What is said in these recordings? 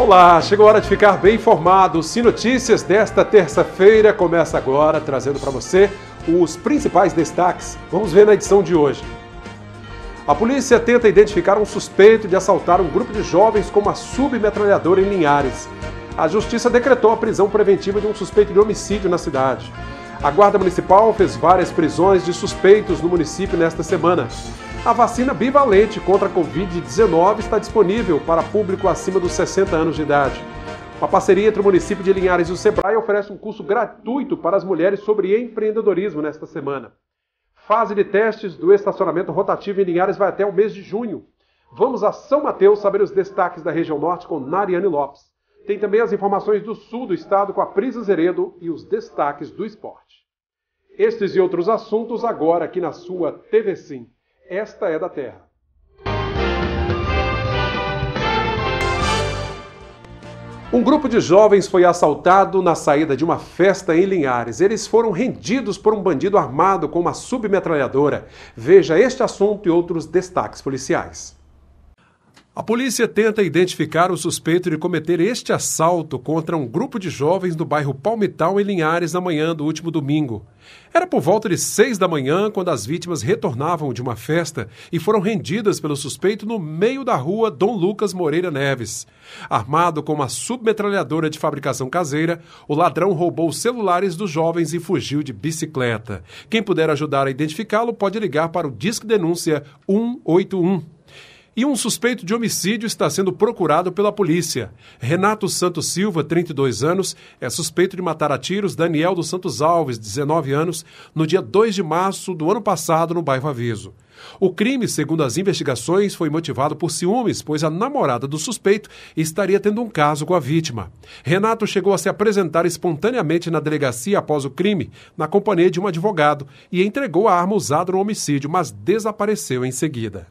Olá, chegou a hora de ficar bem informado. Se Notícias desta terça-feira começa agora, trazendo para você os principais destaques. Vamos ver na edição de hoje. A polícia tenta identificar um suspeito de assaltar um grupo de jovens com uma submetralhadora em Linhares. A justiça decretou a prisão preventiva de um suspeito de homicídio na cidade. A Guarda Municipal fez várias prisões de suspeitos no município nesta semana. A vacina bivalente contra a Covid-19 está disponível para público acima dos 60 anos de idade. Uma parceria entre o município de Linhares e o SEBRAE oferece um curso gratuito para as mulheres sobre empreendedorismo nesta semana. Fase de testes do estacionamento rotativo em Linhares vai até o mês de junho. Vamos a São Mateus saber os destaques da região norte com Nariane Lopes. Tem também as informações do sul do estado com a Prisa Zeredo e os destaques do esporte. Estes e outros assuntos agora aqui na sua TV Sim. Esta é da Terra. Um grupo de jovens foi assaltado na saída de uma festa em Linhares. Eles foram rendidos por um bandido armado com uma submetralhadora. Veja este assunto e outros destaques policiais. A polícia tenta identificar o suspeito de cometer este assalto contra um grupo de jovens do bairro Palmital, em Linhares, na manhã do último domingo. Era por volta de seis da manhã quando as vítimas retornavam de uma festa e foram rendidas pelo suspeito no meio da rua Dom Lucas Moreira Neves. Armado com uma submetralhadora de fabricação caseira, o ladrão roubou os celulares dos jovens e fugiu de bicicleta. Quem puder ajudar a identificá-lo pode ligar para o Disque Denúncia 181. E um suspeito de homicídio está sendo procurado pela polícia. Renato Santos Silva, 32 anos, é suspeito de matar a tiros Daniel dos Santos Alves, 19 anos, no dia 2 de março do ano passado no bairro Aviso. O crime, segundo as investigações, foi motivado por ciúmes, pois a namorada do suspeito estaria tendo um caso com a vítima. Renato chegou a se apresentar espontaneamente na delegacia após o crime, na companhia de um advogado, e entregou a arma usada no homicídio, mas desapareceu em seguida.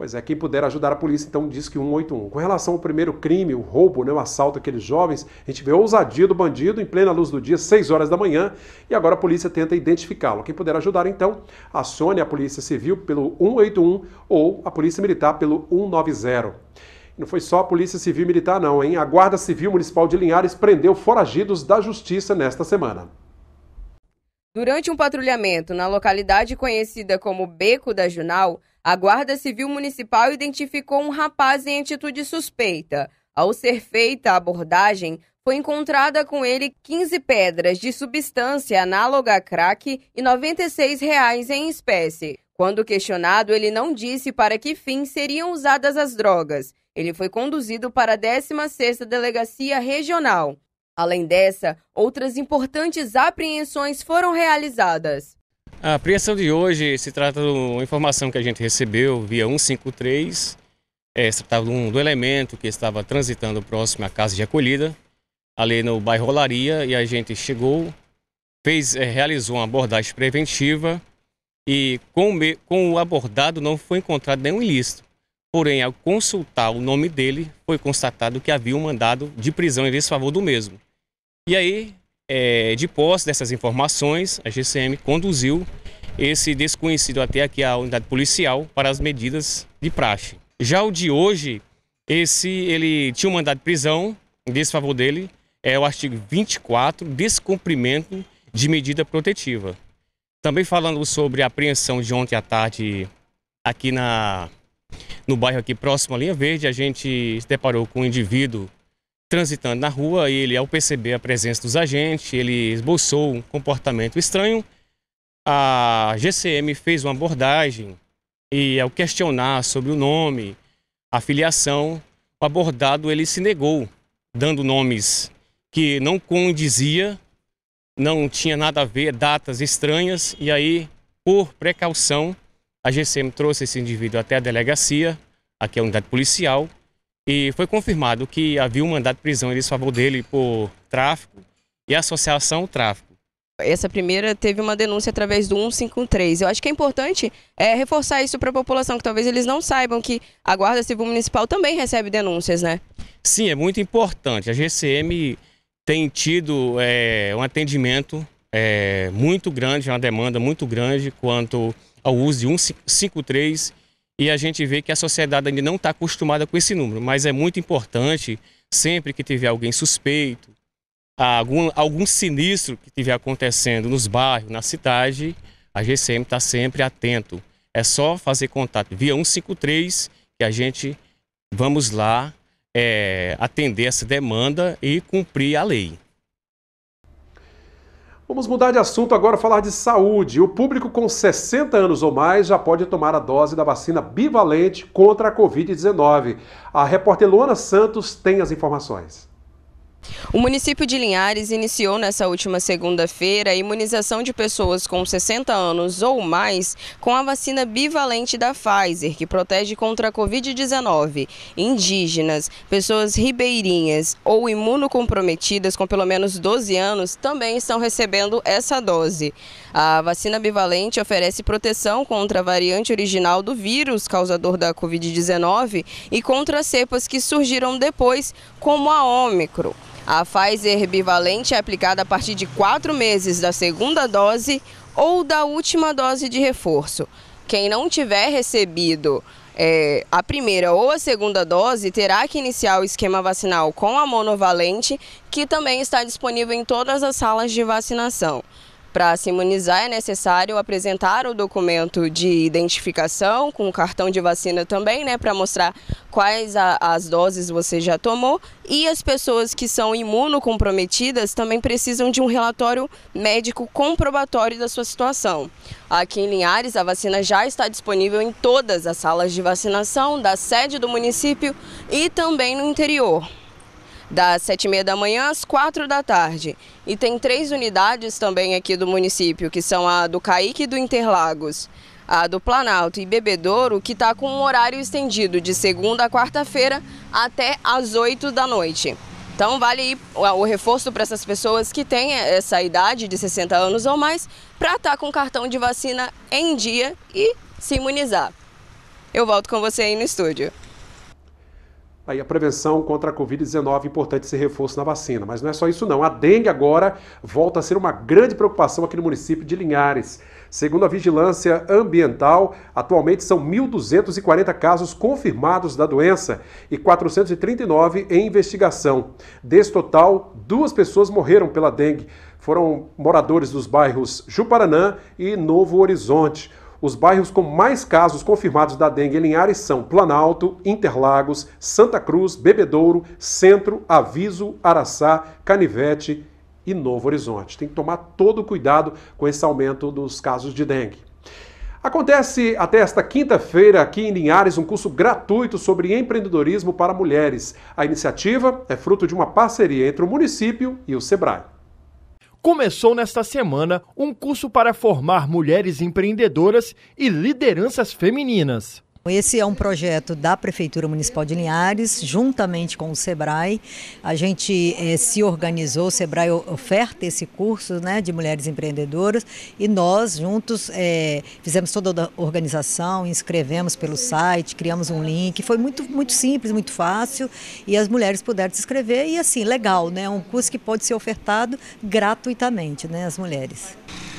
Pois é, quem puder ajudar a polícia, então diz que 181. Com relação ao primeiro crime, o roubo, né, o assalto daqueles jovens, a gente vê a ousadia do bandido em plena luz do dia, 6 horas da manhã, e agora a polícia tenta identificá-lo. Quem puder ajudar, então, acione a Polícia Civil pelo 181 ou a Polícia Militar pelo 190. Não foi só a Polícia Civil Militar, não, hein? A Guarda Civil Municipal de Linhares prendeu foragidos da Justiça nesta semana. Durante um patrulhamento na localidade conhecida como Beco da Junal, a Guarda Civil Municipal identificou um rapaz em atitude suspeita. Ao ser feita a abordagem, foi encontrada com ele 15 pedras de substância análoga a crack e R$ 96 reais em espécie. Quando questionado, ele não disse para que fim seriam usadas as drogas. Ele foi conduzido para a 16ª Delegacia Regional. Além dessa, outras importantes apreensões foram realizadas. A apreensão de hoje se trata de uma informação que a gente recebeu via 153. É, se tratava de um, do elemento que estava transitando próximo à casa de acolhida, ali no bairro Olaria, e a gente chegou, fez, é, realizou uma abordagem preventiva e com, com o abordado não foi encontrado nenhum ilícito. Porém, ao consultar o nome dele, foi constatado que havia um mandado de prisão em desfavor do mesmo. E aí, é, de posse dessas informações, a GCM conduziu esse desconhecido até aqui a unidade policial para as medidas de praxe. Já o de hoje, esse ele tinha um mandado de prisão, desfavor dele é o artigo 24, descumprimento de medida protetiva. Também falando sobre a apreensão de ontem à tarde aqui na no bairro aqui próximo à linha verde, a gente se deparou com um indivíduo transitando na rua, ele, ao perceber a presença dos agentes, ele esboçou um comportamento estranho. A GCM fez uma abordagem e, ao questionar sobre o nome, a filiação, o abordado ele se negou, dando nomes que não condizia, não tinha nada a ver, datas estranhas, e aí, por precaução, a GCM trouxe esse indivíduo até a delegacia, aqui é a unidade policial, e foi confirmado que havia um mandado de prisão em desfavor dele por tráfico e associação ao tráfico. Essa primeira teve uma denúncia através do 153. Eu acho que é importante é, reforçar isso para a população, que talvez eles não saibam que a Guarda Civil Municipal também recebe denúncias, né? Sim, é muito importante. A GCM tem tido é, um atendimento é, muito grande, uma demanda muito grande quanto ao uso de 153 e a gente vê que a sociedade ainda não está acostumada com esse número, mas é muito importante sempre que tiver alguém suspeito, algum, algum sinistro que estiver acontecendo nos bairros, na cidade, a GCM está sempre atento. É só fazer contato via 153 que a gente vamos lá é, atender essa demanda e cumprir a lei. Vamos mudar de assunto agora, falar de saúde. O público com 60 anos ou mais já pode tomar a dose da vacina bivalente contra a Covid-19. A repórter Luana Santos tem as informações. O município de Linhares iniciou nessa última segunda-feira a imunização de pessoas com 60 anos ou mais com a vacina bivalente da Pfizer, que protege contra a Covid-19. Indígenas, pessoas ribeirinhas ou imunocomprometidas com pelo menos 12 anos também estão recebendo essa dose. A vacina bivalente oferece proteção contra a variante original do vírus causador da Covid-19 e contra cepas que surgiram depois, como a Ômicron. A Pfizer bivalente é aplicada a partir de quatro meses da segunda dose ou da última dose de reforço. Quem não tiver recebido é, a primeira ou a segunda dose terá que iniciar o esquema vacinal com a monovalente, que também está disponível em todas as salas de vacinação. Para se imunizar é necessário apresentar o documento de identificação com o cartão de vacina também, né, para mostrar quais a, as doses você já tomou. E as pessoas que são imunocomprometidas também precisam de um relatório médico comprobatório da sua situação. Aqui em Linhares, a vacina já está disponível em todas as salas de vacinação da sede do município e também no interior das 7 e meia da manhã às 4 da tarde. E tem três unidades também aqui do município, que são a do Caique e do Interlagos, a do Planalto e Bebedouro, que está com um horário estendido de segunda a quarta-feira até às 8 da noite. Então vale o reforço para essas pessoas que têm essa idade de 60 anos ou mais para estar tá com o cartão de vacina em dia e se imunizar. Eu volto com você aí no estúdio aí a prevenção contra a Covid-19, importante esse reforço na vacina. Mas não é só isso não, a dengue agora volta a ser uma grande preocupação aqui no município de Linhares. Segundo a Vigilância Ambiental, atualmente são 1.240 casos confirmados da doença e 439 em investigação. Desse total, duas pessoas morreram pela dengue. Foram moradores dos bairros Juparanã e Novo Horizonte. Os bairros com mais casos confirmados da dengue em Linhares são Planalto, Interlagos, Santa Cruz, Bebedouro, Centro, Aviso, Araçá, Canivete e Novo Horizonte. Tem que tomar todo cuidado com esse aumento dos casos de dengue. Acontece até esta quinta-feira aqui em Linhares um curso gratuito sobre empreendedorismo para mulheres. A iniciativa é fruto de uma parceria entre o município e o SEBRAE começou nesta semana um curso para formar mulheres empreendedoras e lideranças femininas. Esse é um projeto da Prefeitura Municipal de Linhares, juntamente com o SEBRAE. A gente eh, se organizou, o SEBRAE oferta esse curso né, de mulheres empreendedoras e nós juntos eh, fizemos toda a organização, inscrevemos pelo site, criamos um link. Foi muito, muito simples, muito fácil e as mulheres puderam se inscrever e assim, legal, né? Um curso que pode ser ofertado gratuitamente né, às mulheres.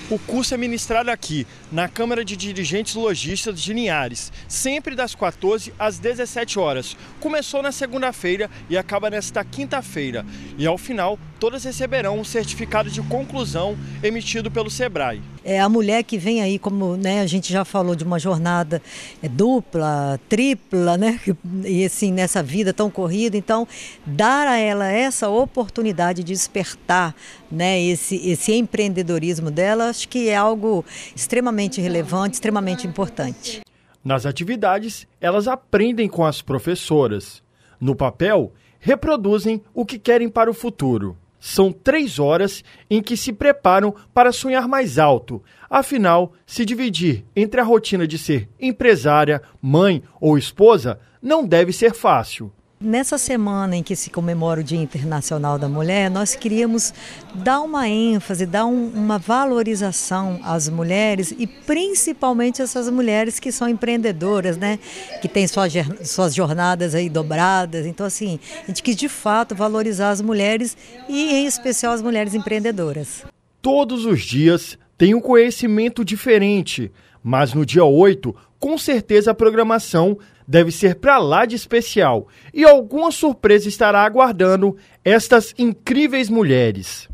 O curso é ministrado aqui, na Câmara de Dirigentes Logísticas de Linhares, sem sempre das 14 às 17 horas. Começou na segunda-feira e acaba nesta quinta-feira. E ao final, todas receberão um certificado de conclusão emitido pelo Sebrae. É a mulher que vem aí, como né, a gente já falou, de uma jornada é, dupla, tripla, né? E assim, nessa vida tão corrida. Então, dar a ela essa oportunidade de despertar né, esse, esse empreendedorismo dela, acho que é algo extremamente relevante, extremamente importante. Nas atividades, elas aprendem com as professoras. No papel, reproduzem o que querem para o futuro. São três horas em que se preparam para sonhar mais alto. Afinal, se dividir entre a rotina de ser empresária, mãe ou esposa não deve ser fácil. Nessa semana em que se comemora o Dia Internacional da Mulher, nós queríamos dar uma ênfase, dar um, uma valorização às mulheres e principalmente essas mulheres que são empreendedoras, né? Que têm suas, suas jornadas aí dobradas. Então, assim, a gente quis de fato valorizar as mulheres e, em especial, as mulheres empreendedoras. Todos os dias tem um conhecimento diferente mas no dia 8, com certeza a programação deve ser para lá de especial e alguma surpresa estará aguardando estas incríveis mulheres.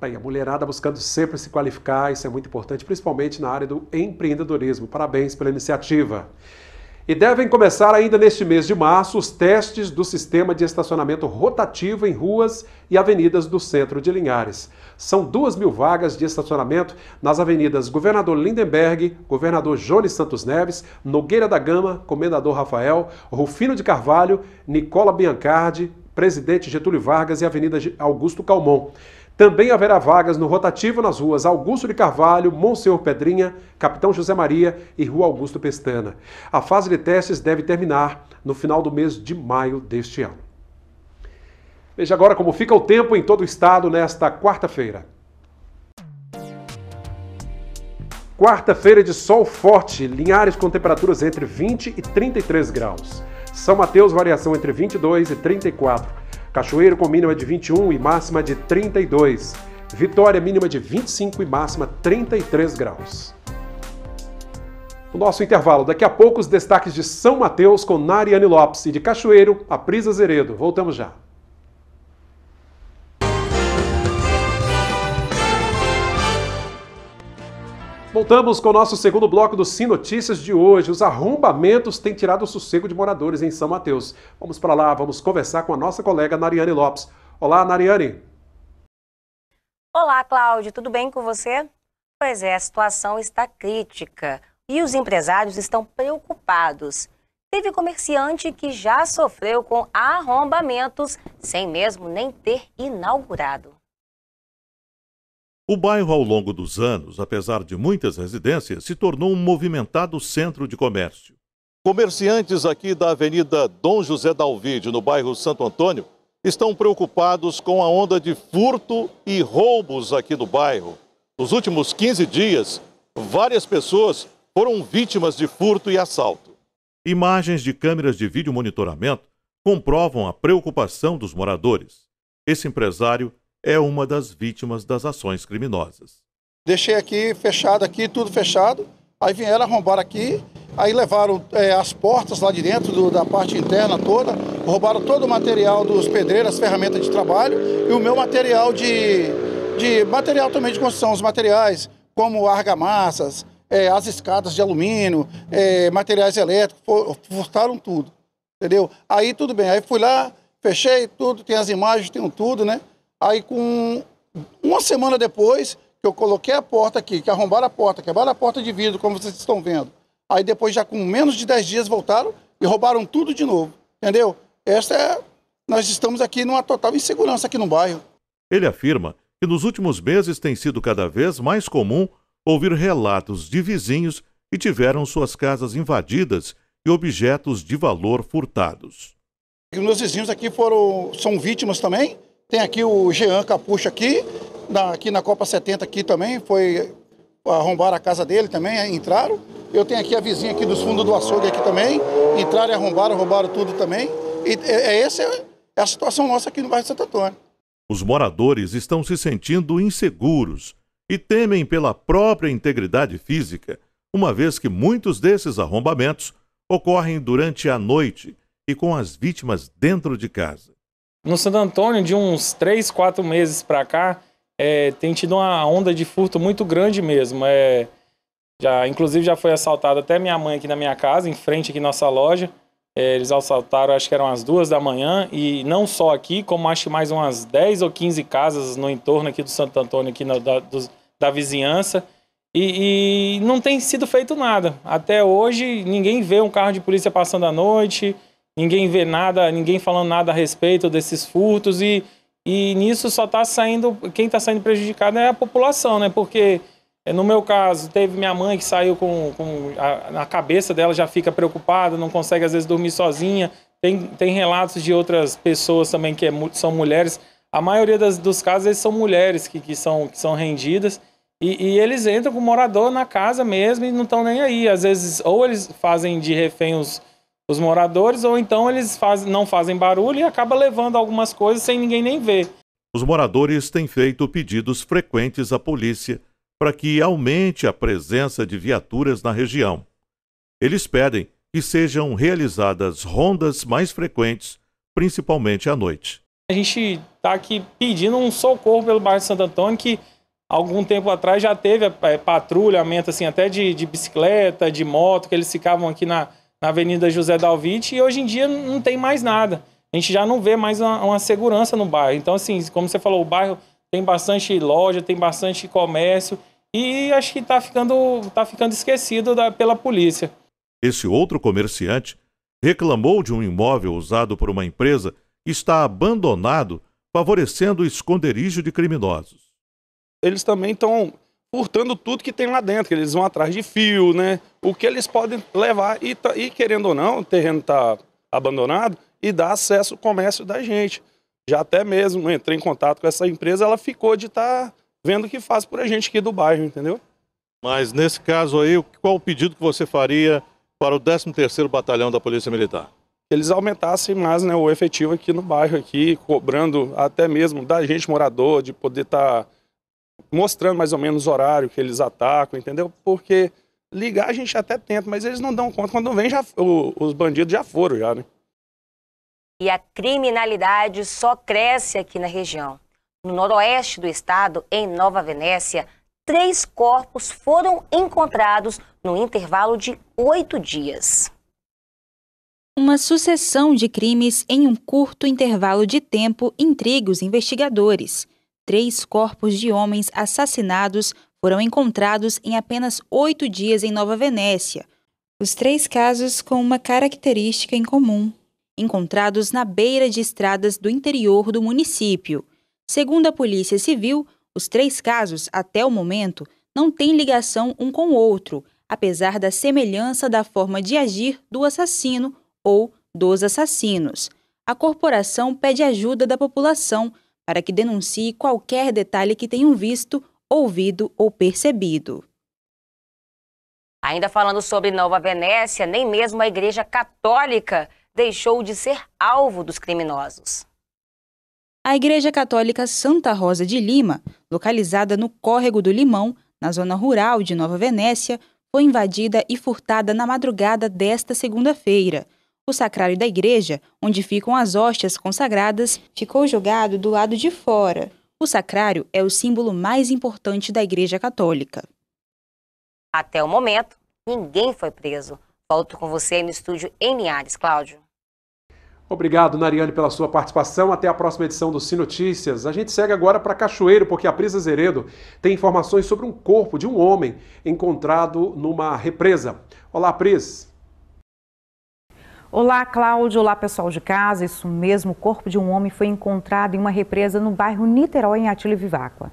Bem, a mulherada buscando sempre se qualificar, isso é muito importante, principalmente na área do empreendedorismo. Parabéns pela iniciativa. E devem começar ainda neste mês de março os testes do sistema de estacionamento rotativo em ruas e avenidas do centro de Linhares. São duas mil vagas de estacionamento nas avenidas Governador Lindenberg, Governador Jones Santos Neves, Nogueira da Gama, Comendador Rafael, Rufino de Carvalho, Nicola Biancardi, Presidente Getúlio Vargas e Avenida Augusto Calmon. Também haverá vagas no rotativo nas ruas Augusto de Carvalho, Monsenhor Pedrinha, Capitão José Maria e Rua Augusto Pestana. A fase de testes deve terminar no final do mês de maio deste ano. Veja agora como fica o tempo em todo o estado nesta quarta-feira. Quarta-feira de sol forte, Linhares com temperaturas entre 20 e 33 graus. São Mateus, variação entre 22 e 34 Cachoeiro com mínima de 21 e máxima de 32. Vitória mínima de 25 e máxima 33 graus. O nosso intervalo, daqui a pouco os destaques de São Mateus com Nariane Lopes e de Cachoeiro a Prisa Zeredo. Voltamos já. Voltamos com o nosso segundo bloco do Sim Notícias de hoje. Os arrombamentos têm tirado o sossego de moradores em São Mateus. Vamos para lá, vamos conversar com a nossa colega Nariane Lopes. Olá, Nariane. Olá, Cláudio, tudo bem com você? Pois é, a situação está crítica e os empresários estão preocupados. Teve comerciante que já sofreu com arrombamentos sem mesmo nem ter inaugurado. O bairro, ao longo dos anos, apesar de muitas residências, se tornou um movimentado centro de comércio. Comerciantes aqui da Avenida Dom José Dalvide, no bairro Santo Antônio, estão preocupados com a onda de furto e roubos aqui do bairro. Nos últimos 15 dias, várias pessoas foram vítimas de furto e assalto. Imagens de câmeras de vídeo monitoramento comprovam a preocupação dos moradores. Esse empresário é uma das vítimas das ações criminosas. Deixei aqui fechado aqui, tudo fechado. Aí vieram arrombar aqui, aí levaram é, as portas lá de dentro, do, da parte interna toda, roubaram todo o material dos pedreiros, as ferramentas de trabalho e o meu material de, de material também de construção, os materiais como argamassas, é, as escadas de alumínio, é, materiais elétricos, furtaram tudo, entendeu? Aí tudo bem, aí fui lá, fechei tudo, tem as imagens, tem tudo, né? Aí, com uma semana depois que eu coloquei a porta aqui, que arrombaram a porta, quebraram a porta de vidro, como vocês estão vendo. Aí, depois, já com menos de 10 dias, voltaram e roubaram tudo de novo. Entendeu? Esta é. Nós estamos aqui numa total insegurança aqui no bairro. Ele afirma que nos últimos meses tem sido cada vez mais comum ouvir relatos de vizinhos que tiveram suas casas invadidas e objetos de valor furtados. E meus vizinhos aqui foram, são vítimas também tem aqui o Jean Capucha aqui, na, aqui na Copa 70 aqui também, foi arrombar a casa dele também, entraram. Eu tenho aqui a vizinha aqui dos fundos do açougue aqui também, entraram e arrombaram, roubaram tudo também. E é, é essa é, é a situação nossa aqui no bairro de Santo Antônio. Os moradores estão se sentindo inseguros e temem pela própria integridade física, uma vez que muitos desses arrombamentos ocorrem durante a noite e com as vítimas dentro de casa no Santo Antônio, de uns 3, 4 meses para cá, é, tem tido uma onda de furto muito grande mesmo. É, já, inclusive já foi assaltado até minha mãe aqui na minha casa, em frente aqui nossa loja. É, eles assaltaram, acho que eram as duas da manhã, e não só aqui, como acho que mais umas 10 ou 15 casas no entorno aqui do Santo Antônio, aqui na, da, dos, da vizinhança. E, e não tem sido feito nada. Até hoje, ninguém vê um carro de polícia passando a noite ninguém vê nada, ninguém falando nada a respeito desses furtos e, e nisso só está saindo, quem está saindo prejudicado é a população, né? Porque eh, no meu caso, teve minha mãe que saiu com, com a, a cabeça dela já fica preocupada, não consegue às vezes dormir sozinha. Tem, tem relatos de outras pessoas também que é, são mulheres. A maioria das, dos casos são mulheres que, que, são, que são rendidas. E, e, eles entram com o morador na casa mesmo e não estão nem aí. Às vezes, ou eles fazem de refém os, os moradores, ou então eles faz, não fazem barulho e acaba levando algumas coisas sem ninguém nem ver. Os moradores têm feito pedidos frequentes à polícia para que aumente a presença de viaturas na região. Eles pedem que sejam realizadas rondas mais frequentes, principalmente à noite. A gente está aqui pedindo um socorro pelo bairro de Santo Antônio, que algum tempo atrás já teve é, patrulhamento assim, até de, de bicicleta, de moto, que eles ficavam aqui na, na Avenida José Dalvite, e hoje em dia não tem mais nada. A gente já não vê mais uma, uma segurança no bairro. Então, assim, como você falou, o bairro tem bastante loja, tem bastante comércio, e acho que está ficando, tá ficando esquecido da, pela polícia. Esse outro comerciante reclamou de um imóvel usado por uma empresa que está abandonado, favorecendo o esconderijo de criminosos. Eles também estão furtando tudo que tem lá dentro, eles vão atrás de fio, né? O que eles podem levar e, tá, e querendo ou não, o terreno está abandonado e dá acesso ao comércio da gente. Já até mesmo entrei em contato com essa empresa, ela ficou de estar tá vendo o que faz por a gente aqui do bairro, entendeu? Mas nesse caso aí, qual o pedido que você faria para o 13º Batalhão da Polícia Militar? Eles aumentassem mais né, o efetivo aqui no bairro, aqui, cobrando até mesmo da gente morador, de poder estar... Tá mostrando mais ou menos o horário que eles atacam, entendeu? Porque ligar a gente até tenta, mas eles não dão conta. Quando vem, já, o, os bandidos já foram, já, né? E a criminalidade só cresce aqui na região. No noroeste do estado, em Nova Venécia, três corpos foram encontrados no intervalo de oito dias. Uma sucessão de crimes em um curto intervalo de tempo intriga os investigadores. Três corpos de homens assassinados foram encontrados em apenas oito dias em Nova Venécia, os três casos com uma característica em comum, encontrados na beira de estradas do interior do município. Segundo a Polícia Civil, os três casos, até o momento, não têm ligação um com o outro, apesar da semelhança da forma de agir do assassino ou dos assassinos. A corporação pede ajuda da população para que denuncie qualquer detalhe que tenham visto, ouvido ou percebido. Ainda falando sobre Nova Venécia, nem mesmo a Igreja Católica deixou de ser alvo dos criminosos. A Igreja Católica Santa Rosa de Lima, localizada no Córrego do Limão, na zona rural de Nova Venécia, foi invadida e furtada na madrugada desta segunda-feira. O sacrário da igreja, onde ficam as hóstias consagradas, ficou jogado do lado de fora. O sacrário é o símbolo mais importante da Igreja Católica. Até o momento, ninguém foi preso. Volto com você no estúdio em Linhares, Cláudio. Obrigado, Nariane, pela sua participação. Até a próxima edição do Notícias. A gente segue agora para Cachoeiro, porque a Prisa Zeredo tem informações sobre um corpo de um homem encontrado numa represa. Olá, Pris. Olá, Cláudio. Olá, pessoal de casa. Isso mesmo, o corpo de um homem foi encontrado em uma represa no bairro Niterói, em Atilo Viváqua.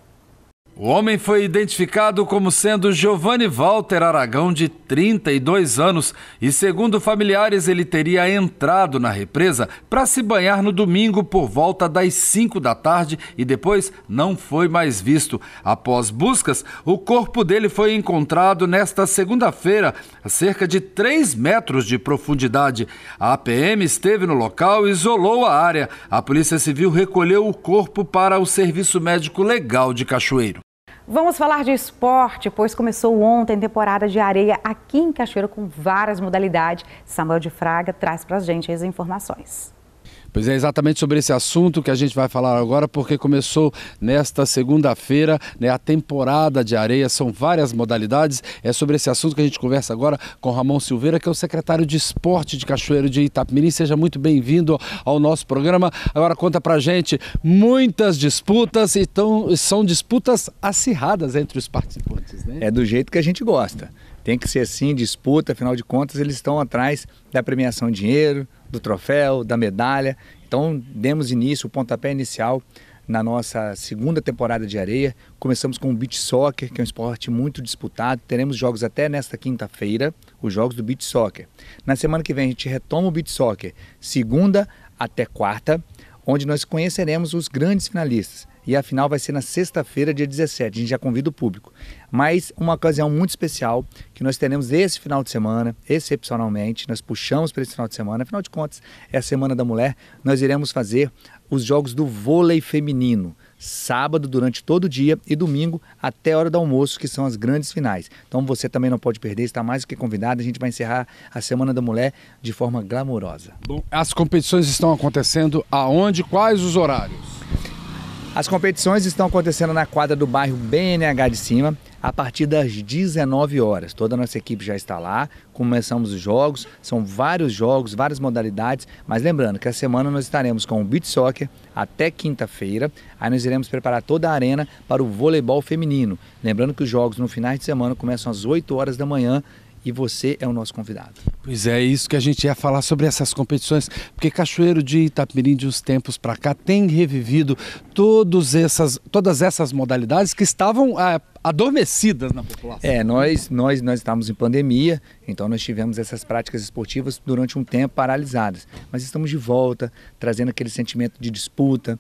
O homem foi identificado como sendo Giovanni Walter Aragão, de 32 anos, e segundo familiares, ele teria entrado na represa para se banhar no domingo por volta das 5 da tarde e depois não foi mais visto. Após buscas, o corpo dele foi encontrado nesta segunda-feira, a cerca de 3 metros de profundidade. A APM esteve no local e isolou a área. A Polícia Civil recolheu o corpo para o Serviço Médico Legal de Cachoeiro. Vamos falar de esporte, pois começou ontem temporada de areia aqui em Cachoeiro com várias modalidades. Samuel de Fraga traz para a gente as informações. Pois é exatamente sobre esse assunto que a gente vai falar agora, porque começou nesta segunda-feira né, a temporada de areia, são várias modalidades. É sobre esse assunto que a gente conversa agora com Ramon Silveira, que é o secretário de Esporte de Cachoeiro de Itapemirim. Seja muito bem-vindo ao nosso programa. Agora conta pra gente muitas disputas, tão são disputas acirradas entre os participantes, né? É do jeito que a gente gosta. Tem que ser assim, disputa, afinal de contas, eles estão atrás da premiação dinheiro, do troféu, da medalha. Então demos início, o pontapé inicial na nossa segunda temporada de areia. Começamos com o beach soccer, que é um esporte muito disputado. Teremos jogos até nesta quinta-feira, os jogos do beach soccer. Na semana que vem a gente retoma o beach soccer, segunda até quarta, onde nós conheceremos os grandes finalistas e a final vai ser na sexta-feira, dia 17. A gente já convida o público. Mas uma ocasião muito especial que nós teremos esse final de semana, excepcionalmente, nós puxamos para esse final de semana, afinal de contas, é a Semana da Mulher, nós iremos fazer os jogos do vôlei feminino sábado durante todo o dia e domingo até a hora do almoço, que são as grandes finais. Então você também não pode perder, está mais do que convidado. A gente vai encerrar a Semana da Mulher de forma glamourosa. as competições estão acontecendo aonde? Quais os horários? As competições estão acontecendo na quadra do bairro BNH de Cima, a partir das 19 horas. Toda a nossa equipe já está lá, começamos os jogos, são vários jogos, várias modalidades, mas lembrando que a semana nós estaremos com o beach soccer até quinta-feira, aí nós iremos preparar toda a arena para o voleibol feminino. Lembrando que os jogos no final de semana começam às 8 horas da manhã e você é o nosso convidado. Pois é, é, isso que a gente ia falar sobre essas competições, porque Cachoeiro de Itapemirim de uns tempos para cá tem revivido todos essas, todas essas modalidades que estavam é, adormecidas na população. É, nós, nós, nós estávamos em pandemia, então nós tivemos essas práticas esportivas durante um tempo paralisadas, mas estamos de volta, trazendo aquele sentimento de disputa,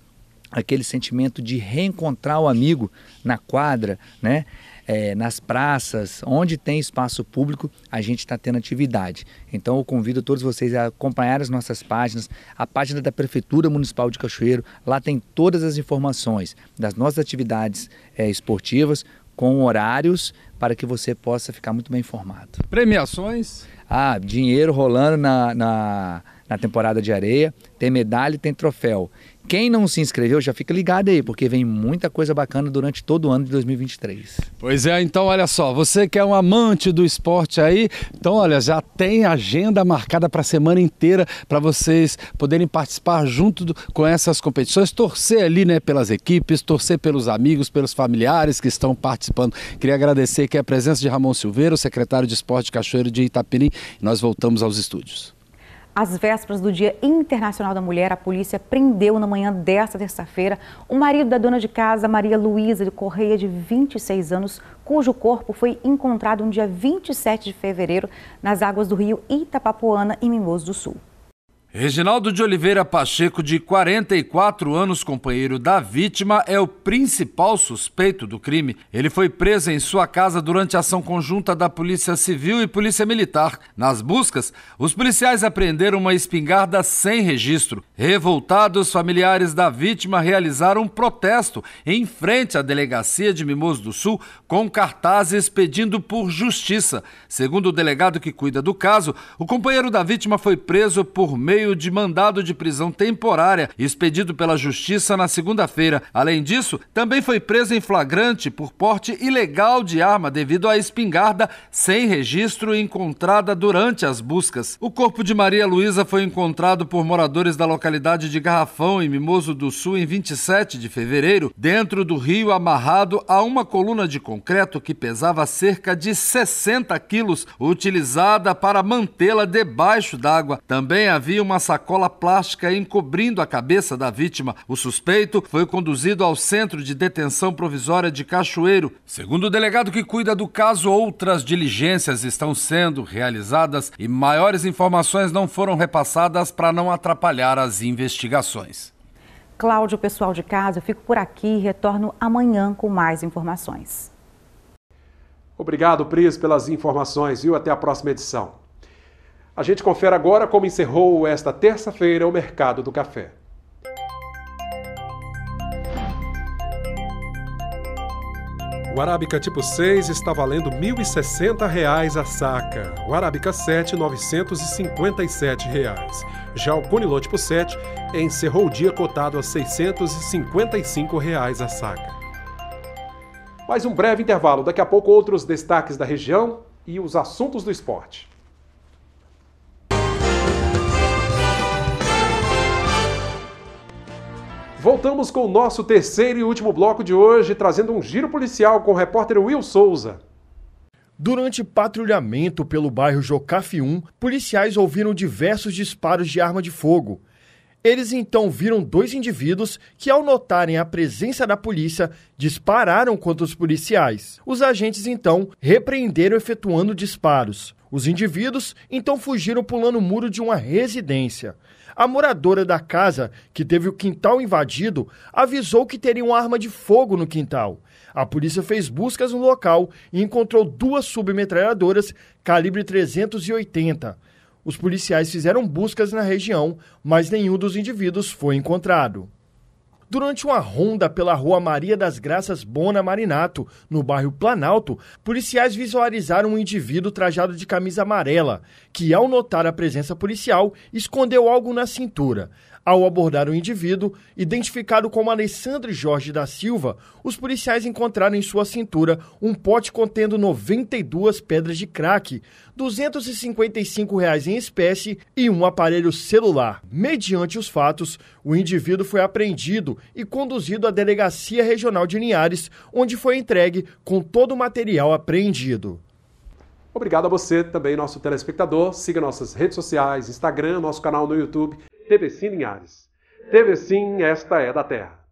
aquele sentimento de reencontrar o amigo na quadra, né? é, nas praças, onde tem espaço público, a gente está tendo atividade. Então eu convido todos vocês a acompanhar as nossas páginas, a página da Prefeitura Municipal de Cachoeiro, lá tem todas as informações das nossas atividades é, esportivas, com horários, para que você possa ficar muito bem informado. Premiações? Ah, dinheiro rolando na, na, na temporada de areia, tem medalha e tem troféu. Quem não se inscreveu, já fica ligado aí, porque vem muita coisa bacana durante todo o ano de 2023. Pois é, então olha só, você que é um amante do esporte aí, então olha, já tem agenda marcada para a semana inteira para vocês poderem participar junto do, com essas competições, torcer ali, né, pelas equipes, torcer pelos amigos, pelos familiares que estão participando. Queria agradecer aqui a presença de Ramon Silveira, o secretário de Esporte Cachoeiro de Itapirim. Nós voltamos aos estúdios. Às vésperas do Dia Internacional da Mulher, a polícia prendeu na manhã desta terça-feira o marido da dona de casa, Maria Luísa de Correia, de 26 anos, cujo corpo foi encontrado no dia 27 de fevereiro nas águas do rio Itapapuana, em Mimoso do Sul. Reginaldo de Oliveira Pacheco, de 44 anos, companheiro da vítima, é o principal suspeito do crime. Ele foi preso em sua casa durante a ação conjunta da Polícia Civil e Polícia Militar. Nas buscas, os policiais apreenderam uma espingarda sem registro. Revoltados, familiares da vítima realizaram um protesto em frente à delegacia de Mimoso do Sul com cartazes pedindo por justiça. Segundo o delegado que cuida do caso, o companheiro da vítima foi preso por meio meio de mandado de prisão temporária expedido pela Justiça na segunda-feira. Além disso, também foi preso em flagrante por porte ilegal de arma devido à espingarda sem registro encontrada durante as buscas. O corpo de Maria Luísa foi encontrado por moradores da localidade de Garrafão, em Mimoso do Sul, em 27 de fevereiro, dentro do rio amarrado a uma coluna de concreto que pesava cerca de 60 quilos, utilizada para mantê-la debaixo d'água. Também havia uma uma sacola plástica encobrindo a cabeça da vítima. O suspeito foi conduzido ao centro de detenção provisória de Cachoeiro. Segundo o delegado que cuida do caso, outras diligências estão sendo realizadas e maiores informações não foram repassadas para não atrapalhar as investigações. Cláudio, pessoal de casa, eu fico por aqui e retorno amanhã com mais informações. Obrigado, Pris, pelas informações, viu? Até a próxima edição. A gente confere agora como encerrou esta terça-feira o mercado do café. O Arábica tipo 6 está valendo R$ 1.060 a saca. O Arábica 7, R$ 957. Reais. Já o Conilon tipo 7 encerrou o dia cotado a R$ 655 reais a saca. Mais um breve intervalo, daqui a pouco outros destaques da região e os assuntos do esporte. Voltamos com o nosso terceiro e último bloco de hoje, trazendo um giro policial com o repórter Will Souza. Durante patrulhamento pelo bairro Jocafe 1, policiais ouviram diversos disparos de arma de fogo eles então viram dois indivíduos que, ao notarem a presença da polícia, dispararam contra os policiais. Os agentes então repreenderam efetuando disparos. Os indivíduos então fugiram pulando o muro de uma residência. A moradora da casa, que teve o quintal invadido, avisou que teria uma arma de fogo no quintal. A polícia fez buscas no local e encontrou duas submetralhadoras calibre 380 os policiais fizeram buscas na região, mas nenhum dos indivíduos foi encontrado. Durante uma ronda pela rua Maria das Graças Bona Marinato, no bairro Planalto, policiais visualizaram um indivíduo trajado de camisa amarela, que, ao notar a presença policial, escondeu algo na cintura. Ao abordar o indivíduo, identificado como Alessandro Jorge da Silva, os policiais encontraram em sua cintura um pote contendo 92 pedras de crack, 255 reais em espécie e um aparelho celular. Mediante os fatos, o indivíduo foi apreendido e conduzido à Delegacia Regional de Linhares, onde foi entregue com todo o material apreendido. Obrigado a você também, nosso telespectador. Siga nossas redes sociais, Instagram, nosso canal no YouTube, TV Sim Linhares. TV Sim, esta é da Terra.